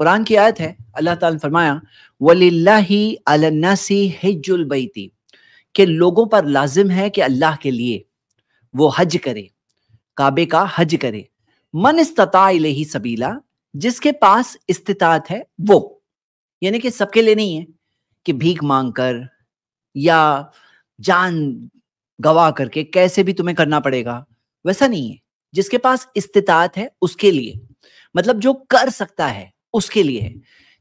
कुरान की आयत है अल्लाह ताला ने फरमाया वली हिज्जुल बैती के लोगों पर लाजिम है कि अल्लाह के लिए वो हज करे काबे का हज करे मन इस्तता ही सबीला जिसके पास इस्तात है वो यानी कि सबके लिए नहीं है कि भीख मांग कर या जान गवा करके कैसे भी तुम्हें करना पड़ेगा वैसा नहीं है जिसके पास इस्तात है उसके लिए मतलब जो कर सकता है उसके लिए है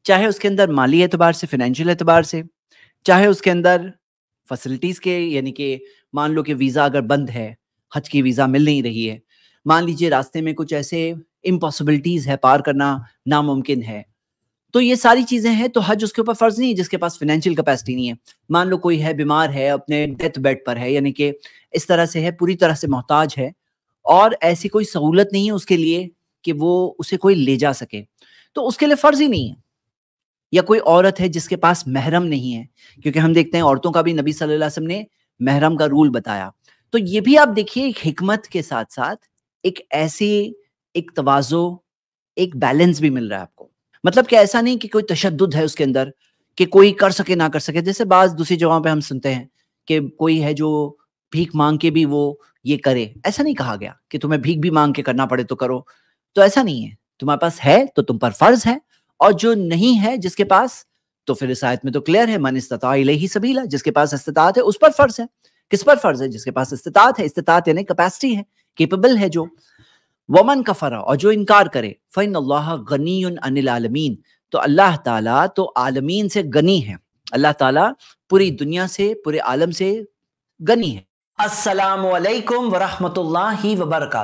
चाहे उसके अंदर माली एतबार से फिनेंशियल एतबार से चाहे उसके अंदर फैसिलिटीज़ के यानी कि मान लो कि वीज़ा अगर बंद है हज की वीज़ा मिल नहीं रही है मान लीजिए रास्ते में कुछ ऐसे इम्पॉसिबिलिटीज़ है पार करना नामुमकिन है तो ये सारी चीज़ें हैं तो हज उसके ऊपर फ़र्ज़ नहीं है जिसके पास फिनेंशियल कैपेसिटी नहीं है मान लो कोई है बीमार है अपने डेथ बेड पर है यानी कि इस तरह से है पूरी तरह से मोहताज है और ऐसी कोई सहूलत नहीं है उसके लिए कि वो उसे कोई ले जा सके तो उसके लिए फर्ज ही नहीं है या कोई औरत है जिसके पास महरम नहीं है क्योंकि हम देखते हैं औरतों का भी नबी सल्लल्लाहु अलैहि वसल्लम ने महरम का रूल बताया तो ये भी आप देखिए एक हिकमत के साथ साथ एक ऐसी एक तवाजो एक बैलेंस भी मिल रहा है आपको मतलब कि ऐसा नहीं कि कोई तशद है उसके अंदर कि कोई कर सके ना कर सके जैसे बाज दूसरी जगहों पर हम सुनते हैं कि कोई है जो भीख मांग के भी वो ये करे ऐसा नहीं कहा गया कि तुम्हें भीख भी मांग के करना पड़े तो करो तो ऐसा नहीं है तुम्हारे पास है तो तुम पर फर्ज है और जो नहीं है जिसके पास तो फिर इस आयत में तो क्लियर है मन इस्तः ही सबीला जिसके पास इस्तात है उस पर फर्ज है किस पर फर्ज है जिसके पास इस्तात है इस्तात यानी कैपेसिटी है केपेबल है जो वमन का फरा और जो इनकार करे फिन गनी अनिल आलमीन तो अल्लाह ताला तो आलमीन से गनी है अल्लाह ताला पूरी दुनिया से पूरे आलम से गनी है असलकम वरहमल वर्का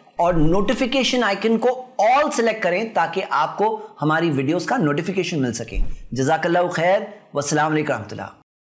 और नोटिफिकेशन आइकन को ऑल सेलेक्ट करें ताकि आपको हमारी वीडियोस का नोटिफिकेशन मिल सके जजाकल्ला खैर वसलम रहमतुल्ला